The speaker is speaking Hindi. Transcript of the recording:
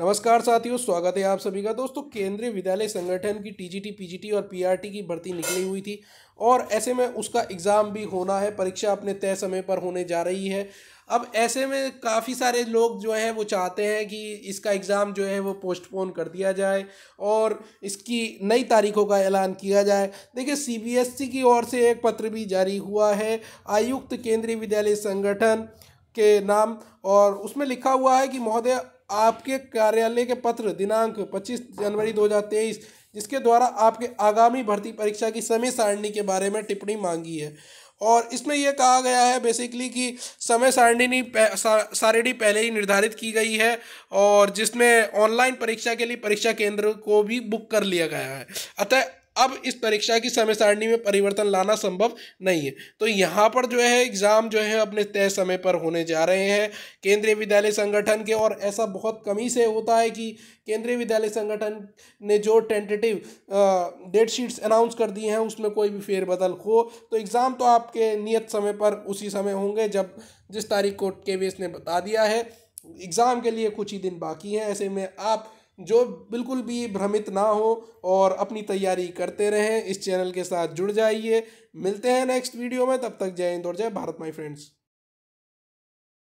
नमस्कार साथियों स्वागत है आप सभी का दोस्तों केंद्रीय विद्यालय संगठन की टीजीटी पीजीटी और पीआरटी की भर्ती निकली हुई थी और ऐसे में उसका एग्ज़ाम भी होना है परीक्षा अपने तय समय पर होने जा रही है अब ऐसे में काफ़ी सारे लोग जो हैं वो चाहते हैं कि इसका एग्ज़ाम जो है वो पोस्टपोन कर दिया जाए और इसकी नई तारीखों का ऐलान किया जाए देखिए सीबीएसई की ओर से एक पत्र भी जारी हुआ है आयुक्त केंद्रीय विद्यालय संगठन के नाम और उसमें लिखा हुआ है कि महोदय आपके कार्यालय के पत्र दिनांक 25 जनवरी 2023 जिसके द्वारा आपके आगामी भर्ती परीक्षा की समय सारणी के बारे में टिप्पणी मांगी है और इसमें यह कहा गया है बेसिकली कि समय सारणी सारणी पहले ही निर्धारित की गई है और जिसमें ऑनलाइन परीक्षा के लिए परीक्षा केंद्र को भी बुक कर लिया गया है अतः अब इस परीक्षा की समय सारणी में परिवर्तन लाना संभव नहीं है तो यहाँ पर जो है एग्ज़ाम जो है अपने तय समय पर होने जा रहे हैं केंद्रीय विद्यालय संगठन के और ऐसा बहुत कमी से होता है कि केंद्रीय विद्यालय संगठन ने जो टेंटेटिव डेट शीट्स अनाउंस कर दी हैं उसमें कोई भी फेरबदल हो तो एग्ज़ाम तो आपके नियत समय पर उसी समय होंगे जब जिस तारीख को के ने बता दिया है एग्ज़ाम के लिए कुछ ही दिन बाकी हैं ऐसे में आप जो बिल्कुल भी भ्रमित ना हो और अपनी तैयारी करते रहें इस चैनल के साथ जुड़ जाइए मिलते हैं नेक्स्ट वीडियो में तब तक जय हिंद और जय भारत माई फ्रेंड्स